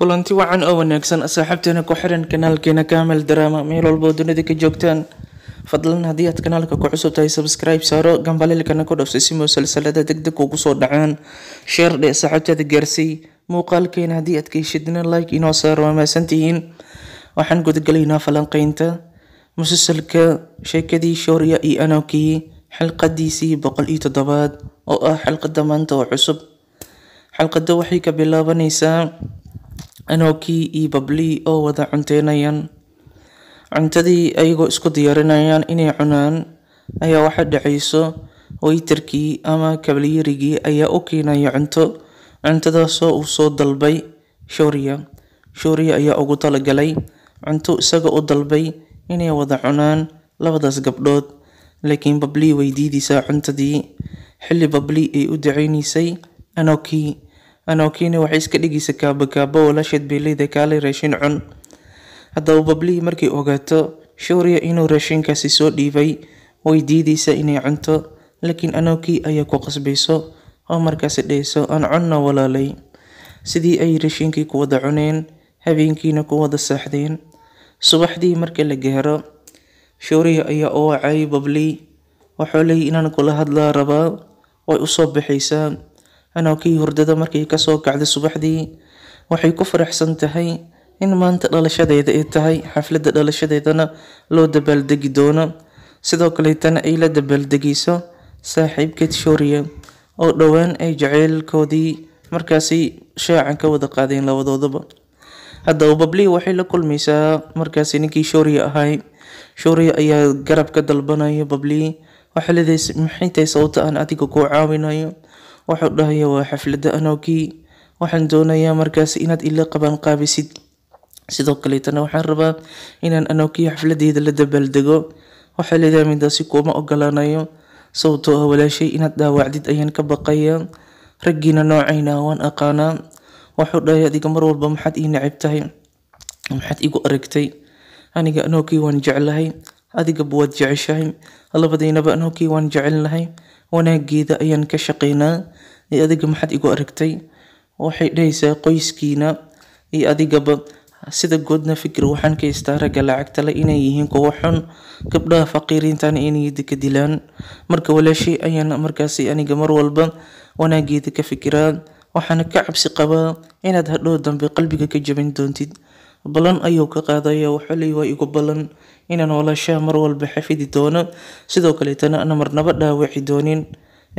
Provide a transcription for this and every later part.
kulanti wacan oo wanaagsan saaxiibteena ku xiran kanaalkeena kaamil drama meel walboo dunida ka joogtaan fadlan haddii aad kanaalka ku cusub tahay sabskribe saaro gambaleelkana ku dhafsay si musalsalada degdeg ugu soo dhacaan sheer dhe saaxiibteeda gaarsay muuqaalkeena haddii aad ka heshidna like inoo saaro waa mahadsantihiin waxaan gudagalaynaa falanqeynta musalsalka sheekadii shooriya iyo anokii xalqadiisii boqol iyo toddobaad oo ah xalqada maanta oo cusub xilqada waxay ka bilaabanaysaa anoogii iyo babli oo wada cunteynayaan cuntadii ayagoo isku diyaarinayaan inay cunaan ayaa waxa dhacayso waytarkii ama kabalyarigii ayaa u keenaya cunto cuntadaasoo uu soo dalbay shooriya shooriya ayaa ugu talagalay cunto isaga u dalbay inay wada cunaan labadaas gabdhood laakiin babli way diidaysaa cuntadii xilli babli ay u dacaynaysay anookii anokine waxay iska dhigaysa kaabakaabo oo la shid bay leedahay kaalay raashin cun haddaba bablihii markay ogaato shuriya inuu raashinkaasi soo dhiibay way diidaysaa inay cunto laakiin anokii ayaa ku qasbayso oo markaasi dhehayso aan cunna walaalay sidii ay raashinkii ku wada cuneen habeenkiina ku wada saaxdeen subaxdii marka la gaaro shuriya ayaa u wacay bablii wuxuu leeyay inaan kula hadlaa rabaa way usoo baxaysaa anookii hurdada markay kasoo kacday subaxdii waxay ku faraxsan tahay in maanta dhalashadeeda ay tahay xafladda dhalashadeedana loo dabaaldegi doono sidoo kaleetana ay la dabaaldegiso saaxiibkeed shooriya oo dhowaan ay jaceylkoodii markaasi shaacan ka wada qaadeen labadoodaba haddaba bablii waxay la kulmaysaa markaasi ninkii shooriya ahay shooriya ayaa garab ka dalbanaya bablii waxaa leedahay maxaytahay sababta aan adiga kuu caawinayo wuxuu dhahaya waa xaflada anoogii waxaan doonayaa markaas inaad ila qabaan qaabisid sidoo kaleetana waxaan rabaa inaan anoogii xafladeeda la dabaaldego waxaa leedahay midaasi kuuma ogolaanayo sababtoo ah walaashay inaad dhaawacdid ayaan ka baqaya raggiina noocayna waan aqaanaa wuxuu dhahay adiga mar walba maxaad ii necab tahay maxaad igu aragtay aniga anoogii waan jeclahay adigaba waad jeceshahay labadiinaba anokii waan jecelnahay wanaageeda ayaan ka shaqaynaa iyo adiga maxaad igu aragtay waxay dhahaysaa qoyskiina iyo adigaba sida goodna fikir waxaan kaystaa ragga lacagtale inay yihiin kuwa xun gabdhaha faqiiriintan inay ka dilaan marka walaashay ayaan markaasi aniga mar walba wanaageeda ka fikiraa waxaana ka cabsi qabaa inaad hadhow dambe qalbiga ka jabin doontid ballan ayuu ka qaadaya waxaley waa igu ballan inaan walaashaha mar walba xafidi doono sidoo kaletana ana marnaba dhaawaci doonin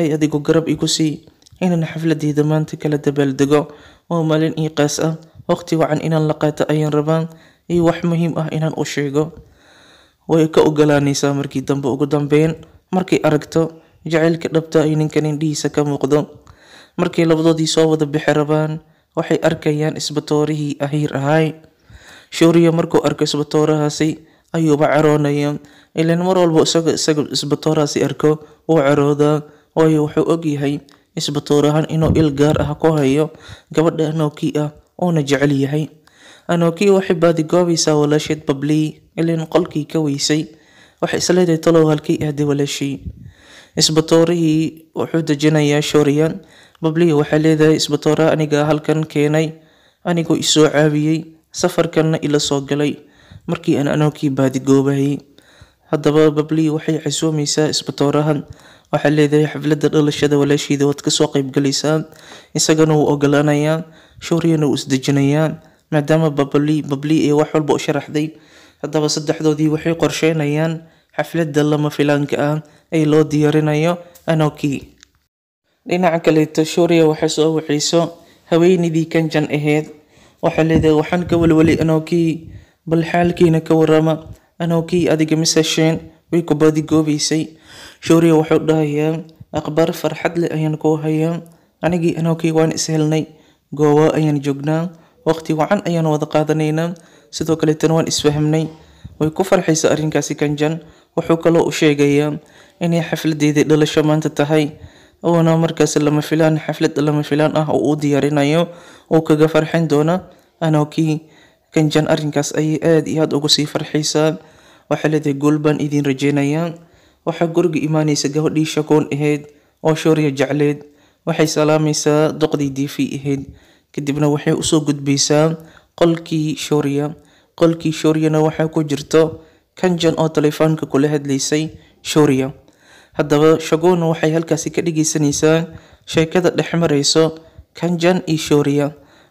ay adigu garab igu sii inaan xafladeyda maanta kala dabaaldego oo maalin ii qaas ah waqti wacan inaan la qaato ayaan rabaan iyo wax muhiim ah inaan u sheego way ka ogolaanaysaa markii dambe ugu dambeyn markay aragto jacaylka dhabta ay ninkan indhihiisa ka muuqdo markay labadoodii soo wada bixi rabaan waxay arkayaan isbatoorihii ahiir ahaay shuuriya markuu arko isbatoorahaasi ayuuba caroonaya ilaan mar walba isagoo isaga isbatoorahaasi arko wuu caroodaa waayo wuxuu ogyahay isbatoorahan inuu il gaar ah ku hayo gabadha anooki ah uuna jecel yahay anooki waxay baadigoobaysaa walaasheed bablii ilaan qolkii ka weysay wax isleeday talow halkii ahday walaashii isbatoorihii wuxuu dejinayaa shooriyan bablii waxay leedahay isbatooraha anigaa halkan keenay anigoo isoo caabiyey safarkanna ila soo galay markii aan anookii baadigoobayay haddaba babli waxay casoomaysaa isbatoorahan waxaa leedahay xafladda dhalashada walaashiida waad kasoo qeybgalaysaa isagana wuu ogolaanayaa showriyana uu isdejinayaa maadaama babli babli ee wax walba u sharaxday haddaba saddexdoodii waxay qorsheynayaan xafladda lama filaanka ah ee loo diyaarinayo anookii dhinaca kaleeto shuriya waxay soo wacayso haweenidii kanjan ahayd waxay leedahay waxaan ka walwalay anoo bal xaalkiina ka warama anookii adiga misasheen way ku badigoobaysay shawriya wuxuu dhahayaa akhbaar farxad leh ayaan ku hayaa anigii anoo waan ishelnay goowa ayaan joognaa waqhti wacan ayaan wada qaadanaynaa sidoo kaleetana waan isfahamnay way ku farxaysa arrinkaasi kanjan wuxuu kaloo u sheegayaa inay xafladeedii dhalasho maanta tahay oona markaas lama filaan xaflad lama filaan ah oo uu diyaarinayo uu kaga farxin doona anookii kanjan arrinkaas ayay aada iyo aada ugu sii farxaysaa waxaa leedahay gool baan idiin rajeynayaa waxaa guriga imaanaysa gabadhii shakoon ahayd oo shooriya jecleed waxay salaamaysaa doqdii diifi ahayd kadibna waxay usoo gudbaysaa qolkii shooriya qolkii shooriyana waxaa ku jirto kanjan oo telefoonka kula hadlaysay shooriya haddaba shagonu waxay halkaasi ka dhegeysanaysaa sheekada dhex marayso kanjan iyo shooriya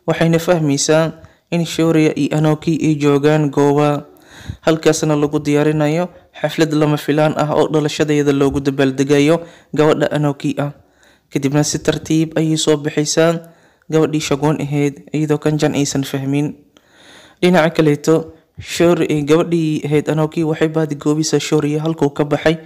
waxayna fahmaysaa in shooriya iyo anoki ay joogaan gooba halkaasna lagu diyaarinayo xaflad lama filaan ah oo dhalashadeeda loogu dabaaldegayo gabadha anoki ah kadibna si tartiib ayay soo baxaysaa gabadhii shagoon ahayd iyadoo kanjan aysan fahmin dhinaca kaleeto gabadhii ahayd anoki waxay baadi goobaysaa halkuu ka baxay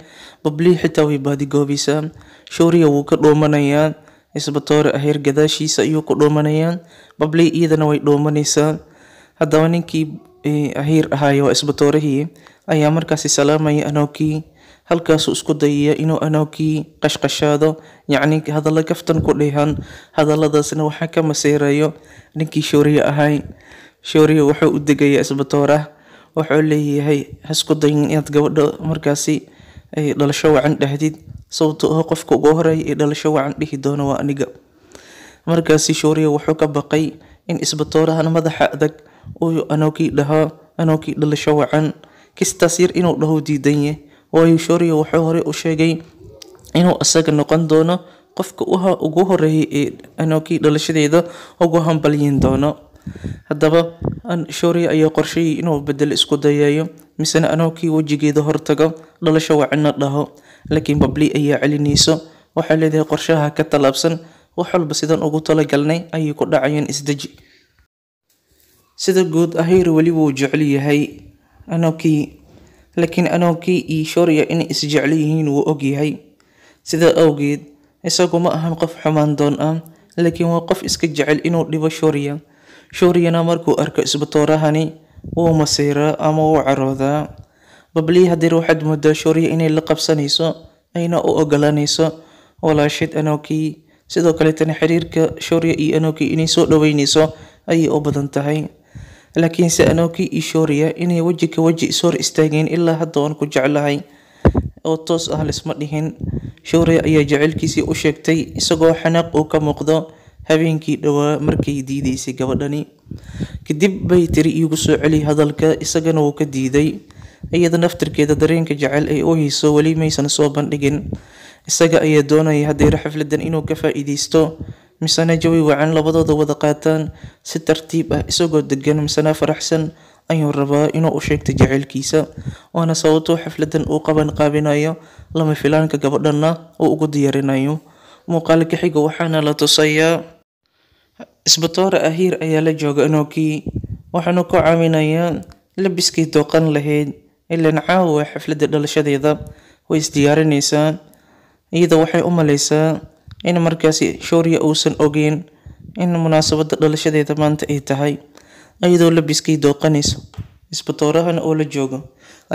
babli xitaa way baadigoobaysaa shooriya wuu ka dhuumanayaa isbatoore aheer gadaashiisa ayuu ku dhuumanayaa bablii iyadana way dhuumanaysaa haddaba ninkii aheer ahaaye waa isbatoorihii ayaa markaasi salaamaya anoogkii halkaasuu isku dayaya inuu anoogkii qashqashaado yacni hadalla kaftan ku dhihan hadalladaasna waxaa ka maseerayo ninkii shooriya ahay shooriya wuxuu u degayaa isbatoorah wuxuu leeyahay hasku dayin inaad gabadho markaasi dhalasho wacan dhahdid sababto ah qofka ugu horeeya ee dhalasho wacan dhihi doona waa aniga markaasi shooriya wuxuu ka baqay in isbatoorahan madaxa adag uu anoogii dhahaa anoogii dhalasho wacan kistaas yar inuu dhaho diidanye waayo shooriya wuxuu hore u sheegay inuu isaga noqon doono qofka ugu horeeya ee anoogii dhalashadeeda ugu hambalyin doono haddaba shooriya ayaa qorsheeyay inuu bedel isku dayeeyo misena anoo kii wejigeeda hortago dhalasho wacina dhaho laakiin babli ayaa celinayso waxay leedahay qorshaha ka tallaabsan wax walba sidan ugu talagalnay ayay ku dhacayaan isdeji sida guud ahayr weli wuu jecel yahay anookii laakiin anookii iyo shooriya inay isjecel yihiin wuu ogyahay sidaa awgeed isagu ma ahan qof xumaan doon ah laakiin waa qof iska jecel inuu dhibo shooriya shuuriyana markuu arko isbatoorahani wuu masiiraa ama wuu caroodaa babliyi haddii waxaad moodaa shuuriya inay la qabsanayso ayna u ogolanayso walaashid anokii sidoo kaletana xiriirka shuuriya iyo anoki inay soo dhaweynayso ayay u badan tahay laakiinse anoki iyo shuuriya inay weji ka weji ishor istaageen ilaa hadda waan ku jeclahay oo toos ah lisma dhihin shuuriya ayaa jaceylkiisii u sheegtay isagoo xanaaq uu ka muuqdo habeenkii dhowaa markay diidaysay gabadhani kadib bay tiri iigu soo celi hadalka isagana wuu ka diiday iyada naftirkeeda dareenka jecel ay u hayso weli maysan soo bandhigin isaga ayaa doonaya haddayra xafladan inuu ka faa-iideysto misana jawi wacan labadooda wada qaataan si tartiib ah isagoo degan misena faraxsan ayuu rabaa inuu u sheegto jaceylkiisa waana sababtoo xafladan uu qaban qaabinayo lama filaanka gabadhanna uu ugu diyaarinayo muuqaalka xiga waxaana la tusayaa Isbatoore Ahiir ayaa la jooga Enoggii, waxaana ku caawinayaa labiskii dooqan lahayd. Ileen caawa xafladda dhalashadeeda way isdiyaarinaysaa. Iyada waxay u maleysaa in markaasi Shauriya uusan ogeyn in munaasabadda dhalashadeeda maanta ay tahay. Iyadoo labiskii dooqanayso. Isbatoorahan oo la joogo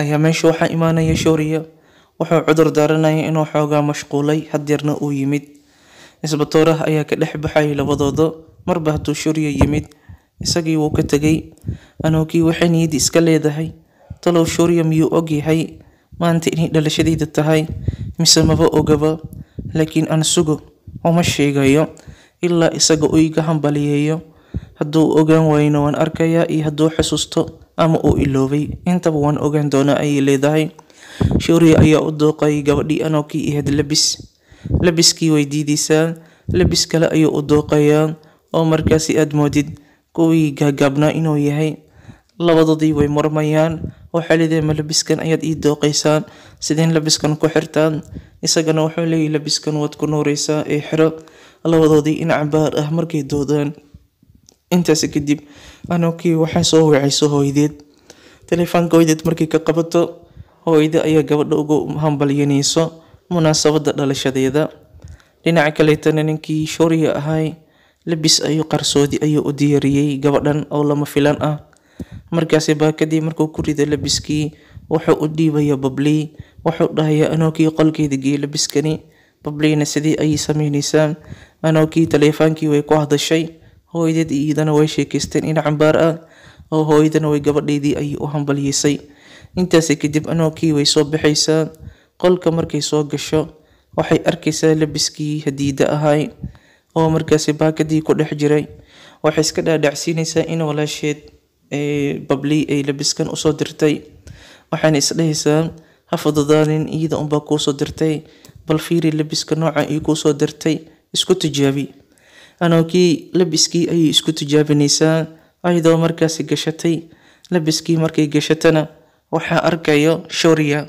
ayaa meesha waxaa imaanaya shuuriya wuxuu cudur daaranaya inuu xoogaa mashquulay haddeerna uu yimid. Isbatooraha ayaa ka dhex baxayay labadooda marba hadduu shuryo yimid isagii wuu ka tegay anoogii waxay niyad iska leedahay talow shuryo miyuu ogyahay maanta inay dhalashadeyda tahay mise maba ogaba laakiin ansugo uma sheegayo ilaa isaga uu iga hambaliyeeyo hadduu ogaan wayno waan arkayaa iyo hadduu xusuusto ama uu iloobay intaba waan ogaan doonaa ayay leedahay shuryo ayaa u dooqay gabadhii anookii ahayd labis labiskii way diidaysaa labis kale ayuu u dooqayaa oo markaasi aada moodid kuwii gaagaabnaa inuu yahay labadoodii way marmayaan waxaa leedahay ma labiskan ayaad ii dooqaysaan sideen labiskan ku xirtaan isagana wuxuu leeyahy labiskan waad ku nuuraysaa ee xiro labadoodii dhinac baar ah markay doodaan intaasi kadib anuukii waxaa soo wacayso hooydeed taleefoonka hooydeed markay ka qabato hooyde ayaa gabadha ugu hambalyanayso munaasabadda dhalashadeeda dhinaca kaleetana ninkii shooriya ahay labis ayuu qarsoodi ayuu u diyaariyey gabadhan oo lama filan ah markaasi baa kadib markuu ku rido labiskii wuxuu u dhiibaya bablii wuxuu dhahaya anookii qolkeeda geey labiskani babliina sidii ayay sameynaysaa anookii taleefaankii way ku hadashay hooyadad iidana way sheekaysteen in cambaar ah oo hooyadana way gabadheydii ayay u hambalyeysay intaasi kadib anookii way soo baxaysaa qolka markay soo gasho waxay arkaysaa labiskii hadiida ahay oo markaasi baakadii ku dhex jiray waxay iska dhaadhacsiinaysaa in walaasheed babli ay labiskan usoo dirtay waxaana isdhehaysaa ha fududaanin iyada unbaa kuusoo dirtay bal fiiri labiska nooca ay kuusoo dirtay isku tijaabi anoo labiskii ayay isku tijaabinaysaa ayadoo markaasi gashatay labiskii markay gashatana waxaa arkayo shoriya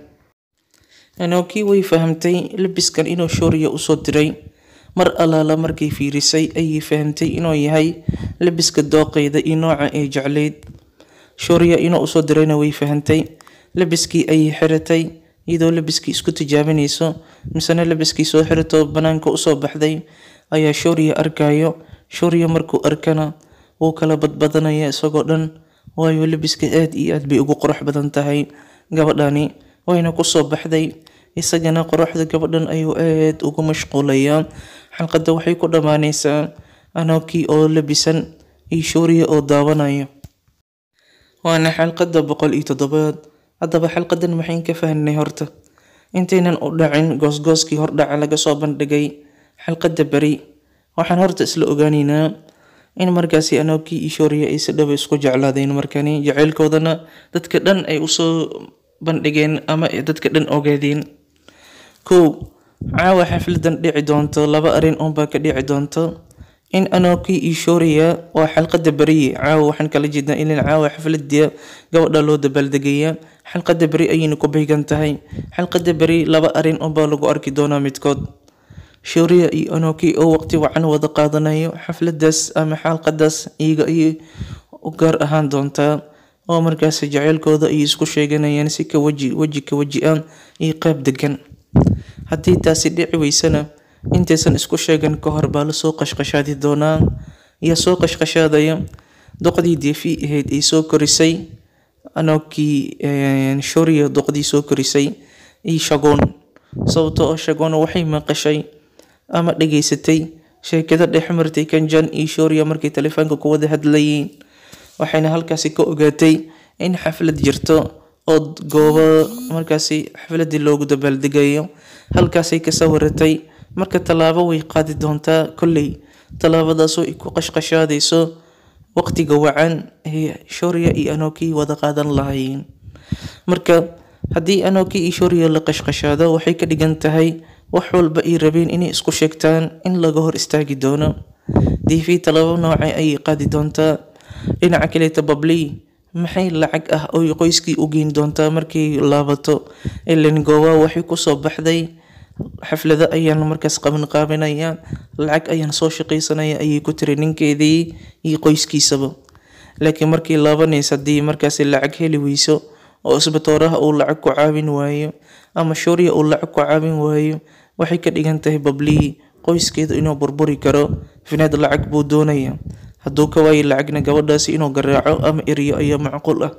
anoo way fahamtay labiskan inuu shoriya usoo diray mar alaala markay fiirisay ayay fahamtay inuu yahay labiska dooqeyda iyo nooca ay jeclayd shuuriya inuu usoo dirayna way fahamtay labiskii ayay xiratay iyadoo labiskii isku tijaabinayso misena labiskii soo xirato banaanka usoo baxday ayaa shuuriya arkayo shuuriya markuu arkana wuu kala badbadanaya isagoo dhan waayo labiska aad iyo aad bay ugu qorax badan tahay gabadhani wayna kusoo baxday isagana qoraxda gabadhan ayuu aad ugu mashquulayaa xalqada waxay ku dhammaanaysaa anookii oo labisan iyo shooriya oo daawanayo waana xalqada boqol iyo toddobaad haddaba xalqadan maxayn ka fahnay horta intaynan u dhacin goosgooskii hordhaca laga soo bandhigay xalqada beri waxaan horta isla ogaanaynaa in markaasi anoobkii iyo shooriya ay si dhaba ah isku jeclaadeen markani jacaylkoodana dadka dhan ay usoo bandhigeen ama dadka dhan ogaadeen kow caawa xafladan dhici doonto laba arin unbaa ka dhici doonto in anoki anookii iishooraya oo xalqada beriye caawa waxaan kala jeednaa inaan caawa xafladiya gabadha loo dabaaldegaya xalqada beri ayayna ku beegan tahay xalqada beri laba arin unbaa lagu arki doonaa midkood shooriya iyo anookii oo waqti wacan wada qaadanayo xafladaas ama xalqadaas iyaga ayay u gaar ahaan doontaa oo markaasi jeceylkooda ay isku sheeganayaan si ka weji weji ka weji ah iyo qayb degan haddii taasi dhici weysana intaysan isku sheegan ka hor baa la soo qashqashaadi doonaa yaa soo qashqashaadaya doqdii deefi ahayd ay soo korisay anookii shoriya doqdii soo korisay iyo shagoon sababtoo oo ah shagoona waxay maqashay ama dhageysatay sheekada dhex kanjan iyo shoriya markay telefoonka ku wada hadlayeen waxayna halkaasi ka ogaatay in xaflad jirto oo goobo markaasi xafladii loogu dabaaldegayo halkaasay ka waratay marka tallaabo way qaadi doontaa kolley tallaabadaasoo ay ku qashqashaadayso waqtiga wacan ee shooriya iyo anookii wada qaadan lahayn marka haddii anookii iyo shooriya la qashqashaado waxay ka dhigan tahay wax walba ay rabeen inay isku sheegtaan in laga hor istaagi doono diifi tallaabo noocee ayay qaadi doontaa dhinaca kaleeta babley maxay lacag ah oy qoyskii u geyn doontaa markay laabato ilen gowa waxay kusoo baxday xaflada ayaanu markaas qaban qaabanayaa lacag ayaan soo shaqaysanaya ayay ku tiri ninkeedii iyo qoyskiisaba laakiin markii laabaneys haddii markaas lacag heli weyso oo isbatooraha uu lacag ku caabin waayo ama shuuriya uu lacag ku caabin waayo waxay ka dhigan tahay babliyi qoyskeedu inuu burburi karo finaad lacag buu doonayaa hadduu ka waayo lacagna gabadhaasi inuu garaaco ama eriyo ayaa macquul ah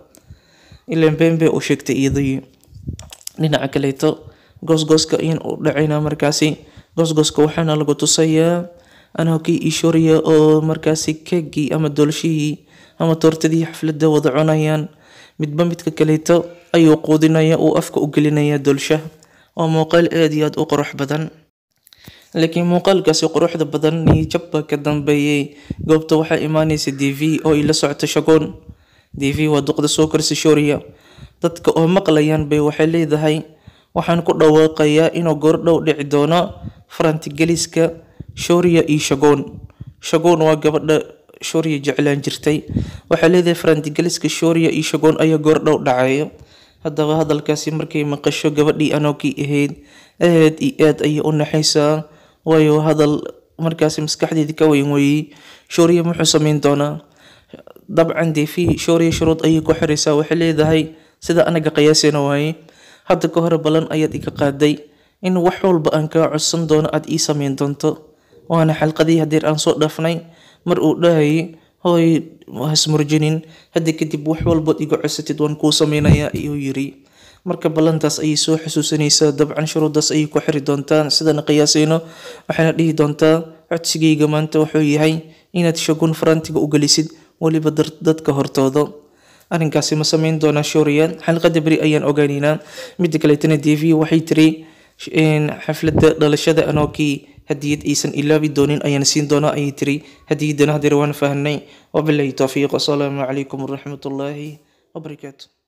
ilaan been bee u sheegtay iyadii dhinaca kaleeto goosgooska in u dhacina markaasi goosgooska waxaana lagu tusayaa anakii ishoriya oo markaasi keegii ama doolshihii ama toortadii xaflada wada cunayaan midba midka kaleeto ayuu quudinaya uu afka u gelinaya doolshaha waa muuqaal aada iyo aada u qurux badan laakiin muuqaalkaasi quruxda badan niyijabba ka dambeeyey goobta waxaa imaaneysa d v oo ay la socto shagoon d v waa duqda soo korsa shoriya dadka oo maqlayaan bay waxay leedahay waxaan ku dhawaaqayaa inuu goordhow dhici doono farantigeliska shooriya iyo shagoon shagoon waa gabadha shooriya jeclaan jirtay waxaa leedahay farantigeliska shooriya iyo shagoon ayaa goordhow dhacaya haddaba hadalkaasi markay maqasho gabadhii anookii ahayd aad iyo aad ayay u naxaysaa waayo hadal markaasi maskaxdeeda ka weyn weeyey shooriya muxuu sameyn doonaa dabcan dee fi shuruud ayay ku xiraysaa waxay leedahay sida anaga qiyaasina waaye hadda ka hore ballan ayaad iga qaaday in wax walba aan kaa codsan doono aad ii sameyn doonto waana xalqadii hadeer aan soo dhaafnay mar uu dhahayay hooy hasmurjinin hadda kadib wax walbood iga codsatid waan kuu sameynayaa ayuu yiri marka ballantaas ayay soo xusuusanaysaa dabcan shuruudaas ayay ku xiri doontaa sidana qiyaaseyno waxayna dhihi doontaa codsigayga maanta wuxuu yahay inaad shagun farantiga u gelisid weliba dadka hortooda arrinkaasi ma sameyn doonaa shuriyan xalqada beri ayaan ogaaneynaa midda kaleetana v waxay tiri xaflada dhalashada anookii hadiyad aysan ilaabi doonin ayaan siin doonaa ayay tiri hadiyadana hadeer waan fahanay wabilahi towfiiq wasalaamu calaykum waraxmatullaahi wabarakaatu